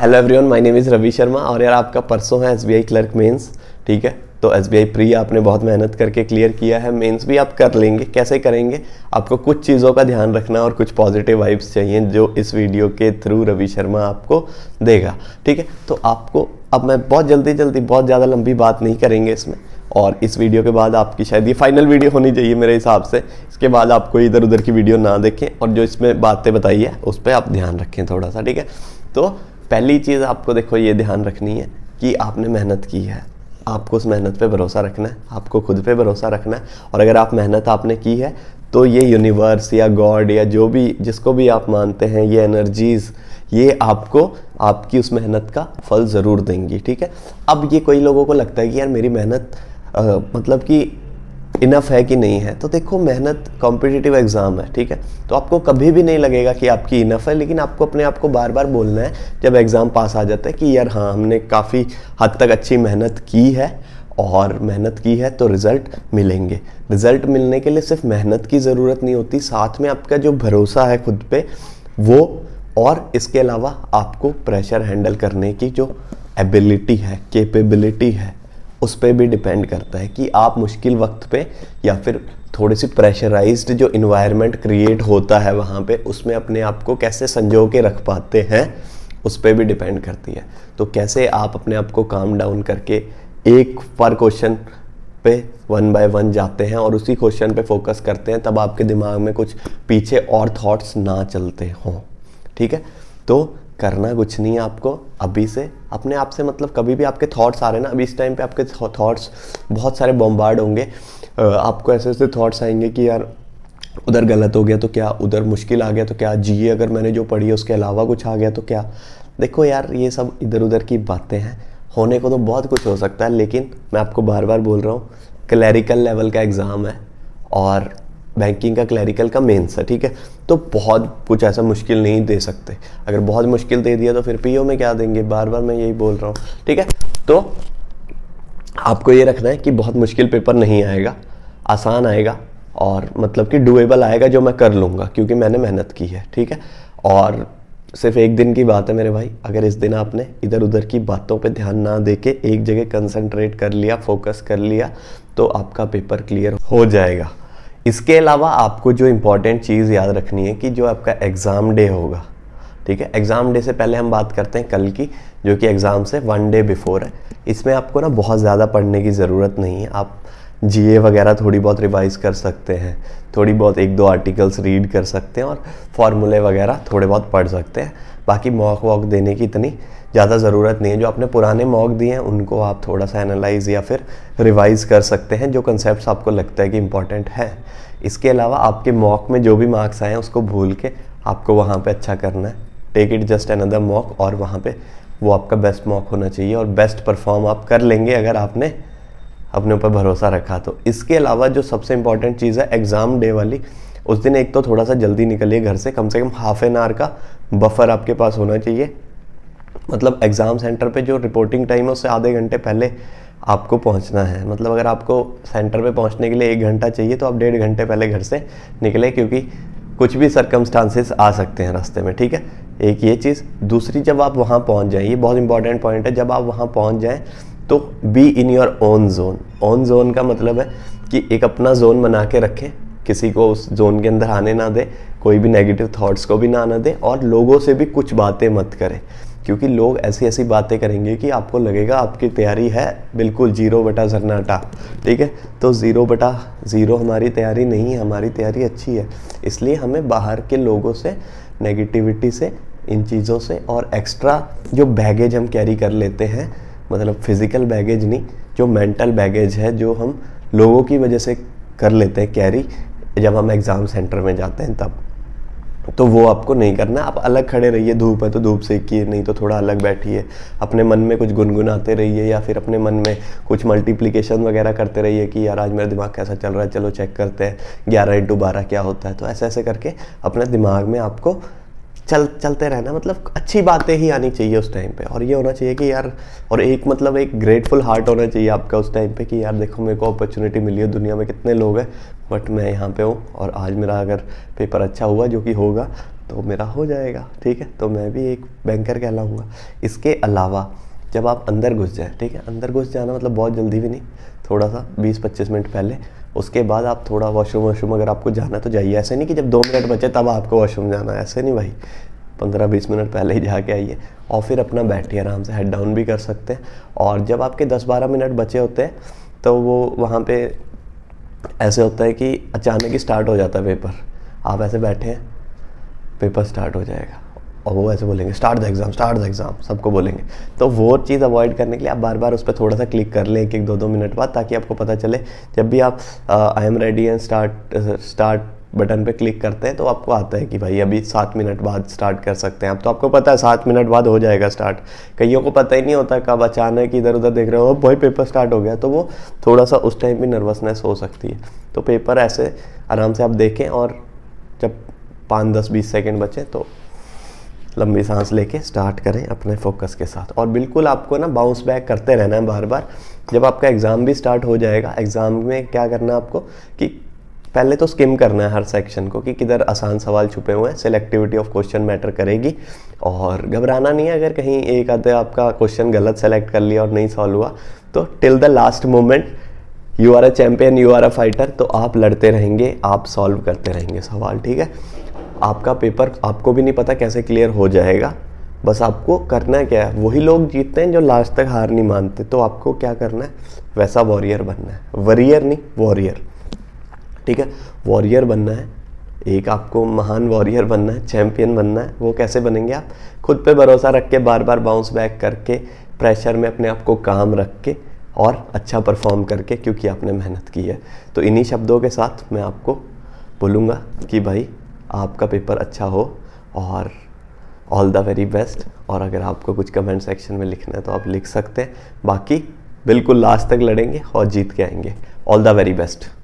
hello everyone my name is Ravi Sharma और यार आपका परसों है एसबीआई क्लर्क मेंस ठीक है तो एस बी आई प्री आपने बहुत मेहनत करके क्लियर किया है मेंस भी आप कर लेंगे कैसे करेंगे आपको कुछ चीज़ों का ध्यान रखना और कुछ पॉजिटिव वाइब्स चाहिए जो इस वीडियो के थ्रू रवि शर्मा आपको देगा ठीक है तो आपको अब मैं बहुत जल्दी जल्दी बहुत ज़्यादा लंबी बात नहीं करेंगे इसमें और इस वीडियो के बाद आपकी शायद ये फाइनल वीडियो होनी चाहिए मेरे हिसाब से इसके बाद आपको इधर उधर की वीडियो ना देखें और जो इसमें बातें बताई है उस पर आप ध्यान रखें थोड़ा सा ठीक है तो पहली चीज़ आपको देखो ये ध्यान रखनी है कि आपने मेहनत की है आपको उस मेहनत पे भरोसा रखना है आपको खुद पे भरोसा रखना है और अगर आप मेहनत आपने की है तो ये यूनिवर्स या गॉड या जो भी जिसको भी आप मानते हैं ये एनर्जीज़ ये आपको आपकी उस मेहनत का फल ज़रूर देंगी ठीक है अब ये कई लोगों को लगता है कि यार मेरी मेहनत मतलब कि इनफ है कि नहीं है तो देखो मेहनत कॉम्पिटिटिव एग्ज़ाम है ठीक है तो आपको कभी भी नहीं लगेगा कि आपकी इनफ है लेकिन आपको अपने आप को बार बार बोलना है जब एग्ज़ाम पास आ जाता है कि यार हाँ हमने काफ़ी हद तक अच्छी मेहनत की है और मेहनत की है तो रिज़ल्ट मिलेंगे रिज़ल्ट मिलने के लिए सिर्फ मेहनत की ज़रूरत नहीं होती साथ में आपका जो भरोसा है खुद पे वो और इसके अलावा आपको प्रेशर हैंडल करने की जो एबिलिटी है केपेबिलिटी है उस पर भी डिपेंड करता है कि आप मुश्किल वक्त पे या फिर थोड़ी सी प्रेशराइज्ड जो इन्वायरमेंट क्रिएट होता है वहाँ पे उसमें अपने आप को कैसे संजो के रख पाते हैं उस पर भी डिपेंड करती है तो कैसे आप अपने आप को काम डाउन करके एक पर क्वेश्चन पे वन बाय वन जाते हैं और उसी क्वेश्चन पे फोकस करते हैं तब आपके दिमाग में कुछ पीछे और थॉट्स ना चलते हों ठीक है तो करना कुछ नहीं है आपको अभी से अपने आप से मतलब कभी भी आपके थॉट्स आ रहे हैं ना अभी इस टाइम पे आपके थॉट्स बहुत सारे बॉम्बार्ड होंगे आपको ऐसे ऐसे थॉट्स आएंगे कि यार उधर गलत हो गया तो क्या उधर मुश्किल आ गया तो क्या जी अगर मैंने जो पढ़ी है उसके अलावा कुछ आ गया तो क्या देखो यार ये सब इधर उधर की बातें हैं होने को तो बहुत कुछ हो सकता है लेकिन मैं आपको बार बार बोल रहा हूँ क्लैरिकल लेवल का एग्ज़ाम है और बैंकिंग का क्लैरिकल का मेन्स है ठीक है तो बहुत कुछ ऐसा मुश्किल नहीं दे सकते अगर बहुत मुश्किल दे दिया तो फिर पीओ में क्या देंगे बार बार मैं यही बोल रहा हूँ ठीक है तो आपको ये रखना है कि बहुत मुश्किल पेपर नहीं आएगा आसान आएगा और मतलब कि डुएबल आएगा जो मैं कर लूँगा क्योंकि मैंने मेहनत की है ठीक है और सिर्फ एक दिन की बात है मेरे भाई अगर इस दिन आपने इधर उधर की बातों पे ध्यान ना दे के एक जगह कंसंट्रेट कर लिया फोकस कर लिया तो आपका पेपर क्लियर हो जाएगा इसके अलावा आपको जो इम्पॉर्टेंट चीज़ याद रखनी है कि जो आपका एग्ज़ाम डे होगा ठीक है एग्ज़ाम डे से पहले हम बात करते हैं कल की जो कि एग्ज़ाम से वन डे बिफोर है इसमें आपको ना बहुत ज़्यादा पढ़ने की ज़रूरत नहीं है आप जीए वगैरह थोड़ी बहुत रिवाइज कर सकते हैं थोड़ी बहुत एक दो आर्टिकल्स रीड कर सकते हैं और फार्मूले वगैरह थोड़े बहुत पढ़ सकते हैं बाकी मॉक वॉक देने की इतनी ज़्यादा ज़रूरत नहीं है जो आपने पुराने मॉक दिए हैं उनको आप थोड़ा सा एनालाइज या फिर रिवाइज़ कर सकते हैं जो कंसेप्ट आपको लगता है कि इंपॉर्टेंट है इसके अलावा आपके मॉक में जो भी मार्क्स आए हैं उसको भूल के आपको वहाँ पर अच्छा करना है take it just another mock और वहाँ पर वो आपका बेस्ट मॉक होना चाहिए और बेस्ट परफॉर्म आप कर लेंगे अगर आपने अपने ऊपर भरोसा रखा तो इसके अलावा जो सबसे इंपॉर्टेंट चीज़ है एग्ज़ाम डे वाली उस दिन एक तो थोड़ा सा जल्दी निकलिए घर से कम से कम हाफ एन आवर का बफर आपके पास होना चाहिए मतलब एग्ज़ाम सेंटर पे जो रिपोर्टिंग टाइम है उससे आधे घंटे पहले आपको पहुंचना है मतलब अगर आपको सेंटर पे पहुंचने के लिए एक घंटा चाहिए तो आप डेढ़ घंटे पहले घर से निकले क्योंकि कुछ भी सरकमस्टांसिस आ सकते हैं रास्ते में ठीक है एक ये चीज़ दूसरी जब आप वहाँ पहुँच जाए ये बहुत इंपॉर्टेंट पॉइंट है जब आप वहाँ पहुँच जाएँ तो be in your own zone own zone का मतलब है कि एक अपना जोन बना के रखें किसी को उस जोन के अंदर आने ना दें कोई भी नेगेटिव थॉट्स को भी ना आना दें और लोगों से भी कुछ बातें मत करें क्योंकि लोग ऐसी ऐसी बातें करेंगे कि आपको लगेगा आपकी तैयारी है बिल्कुल जीरो बटा जरनाटा ठीक है तो ज़ीरो बटा ज़ीरो हमारी तैयारी नहीं है हमारी तैयारी अच्छी है इसलिए हमें बाहर के लोगों से नेगेटिविटी से इन चीज़ों से और एक्स्ट्रा जो बैगेज हम कैरी कर लेते हैं मतलब फिज़िकल बैगेज नहीं जो मेंटल बैगेज है जो हम लोगों की वजह से कर लेते हैं कैरी जब हम एग्ज़ाम सेंटर में जाते हैं तब तो वो आपको नहीं करना आप अलग खड़े रहिए धूप है तो धूप सेकिए नहीं तो थोड़ा अलग बैठिए अपने मन में कुछ गुनगुनाते रहिए या फिर अपने मन में कुछ मल्टीप्लिकेशन वगैरह करते रहिए कि यार आज मेरा दिमाग कैसा चल रहा है चलो चेक करते हैं ग्यारह इंटू बारह क्या होता है तो ऐसे ऐसे करके अपने दिमाग में आपको चल चलते रहना मतलब अच्छी बातें ही आनी चाहिए उस टाइम पे और ये होना चाहिए कि यार और एक मतलब एक ग्रेटफुल हार्ट होना चाहिए आपका उस टाइम पे कि यार देखो मेरे को अपॉर्चुनिटी मिली है दुनिया में कितने लोग हैं बट मैं यहाँ पे हूँ और आज मेरा अगर पेपर अच्छा हुआ जो कि होगा तो मेरा हो जाएगा ठीक है तो मैं भी एक बैंकर कहलाऊँगा इसके अलावा जब आप अंदर घुस जाए ठीक है अंदर घुस जाना मतलब बहुत जल्दी भी नहीं थोड़ा सा बीस पच्चीस मिनट पहले उसके बाद आप थोड़ा वॉशरूम वॉशरूम अगर आपको जाना तो जाइए ऐसे नहीं कि जब दो मिनट बचे तब आपको वॉशरूम जाना है ऐसे नहीं भाई पंद्रह बीस मिनट पहले ही जाके आइए और फिर अपना बैठिए आराम से हेड डाउन भी कर सकते हैं और जब आपके दस बारह मिनट बचे होते हैं तो वो वहाँ पर ऐसे होता है कि अचानक ही स्टार्ट हो जाता है पेपर आप ऐसे बैठे हैं पेपर स्टार्ट हो जाएगा और वो ऐसे बोलेंगे start the exam start the exam सबको बोलेंगे तो वो चीज़ अवॉइड करने के लिए आप बार बार उस पर थोड़ा सा क्लिक कर लें एक एक दो दो मिनट बाद ताकि आपको पता चले जब भी आप I am ready and start start button पे क्लिक करते हैं तो आपको आता है कि भाई अभी सात मिनट बाद स्टार्ट कर सकते हैं आप तो आपको पता है सात मिनट बाद हो जाएगा स्टार्ट कईयों को पता ही नहीं होता कब अचानक इधर उधर देख रहे हो भाई पेपर स्टार्ट हो गया तो वो थोड़ा सा उस टाइम भी नर्वसनेस हो सकती है तो पेपर ऐसे आराम से आप देखें और जब पाँच दस बीस सेकेंड बचें तो लंबी सांस लेके स्टार्ट करें अपने फोकस के साथ और बिल्कुल आपको ना बाउंस बैक करते रहना है बार बार जब आपका एग्ज़ाम भी स्टार्ट हो जाएगा एग्ज़ाम में क्या करना है आपको कि पहले तो स्किम करना है हर सेक्शन को कि किधर आसान सवाल छुपे हुए हैं सेलेक्टिविटी ऑफ क्वेश्चन मैटर करेगी और घबराना नहीं है अगर कहीं एक आधे आपका क्वेश्चन गलत सेलेक्ट कर लिया और नहीं सॉल्व हुआ तो till the last moment you are a champion you are a fighter तो आप लड़ते रहेंगे आप सॉल्व करते रहेंगे सवाल ठीक है आपका पेपर आपको भी नहीं पता कैसे क्लियर हो जाएगा बस आपको करना क्या है वही लोग जीतते हैं जो लास्ट तक हार नहीं मानते तो आपको क्या करना है वैसा वॉरियर बनना है वरियर नहीं वॉरियर ठीक है वॉरियर बनना है एक आपको महान वॉरियर बनना है चैम्पियन बनना है वो कैसे बनेंगे आप खुद पे भरोसा रख के बार बार बाउंस बैक करके प्रेशर में अपने आप को काम रख के और अच्छा परफॉर्म करके क्योंकि आपने मेहनत की है तो इन्हीं शब्दों के साथ मैं आपको बोलूँगा कि भाई आपका पेपर अच्छा हो और ऑल द वेरी बेस्ट और अगर आपको कुछ कमेंट सेक्शन में लिखना है तो आप लिख सकते हैं बाकी बिल्कुल लास्ट तक लड़ेंगे और जीत के आएंगे ऑल द वेरी बेस्ट